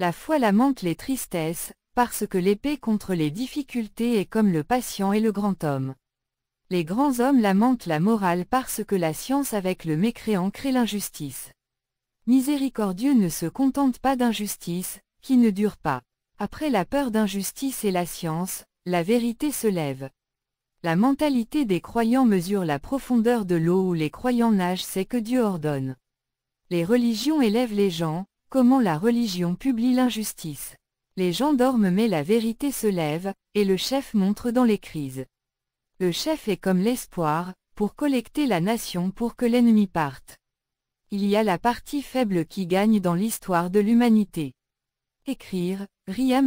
La foi lamente les tristesses, parce que l'épée contre les difficultés est comme le patient et le grand homme. Les grands hommes lamentent la morale parce que la science avec le mécréant crée l'injustice. Miséricordieux ne se contente pas d'injustice, qui ne dure pas. Après la peur d'injustice et la science, la vérité se lève. La mentalité des croyants mesure la profondeur de l'eau où les croyants nagent c'est que Dieu ordonne. Les religions élèvent les gens, Comment la religion publie l'injustice. Les gens dorment mais la vérité se lève, et le chef montre dans les crises. Le chef est comme l'espoir, pour collecter la nation pour que l'ennemi parte. Il y a la partie faible qui gagne dans l'histoire de l'humanité. Écrire, Ria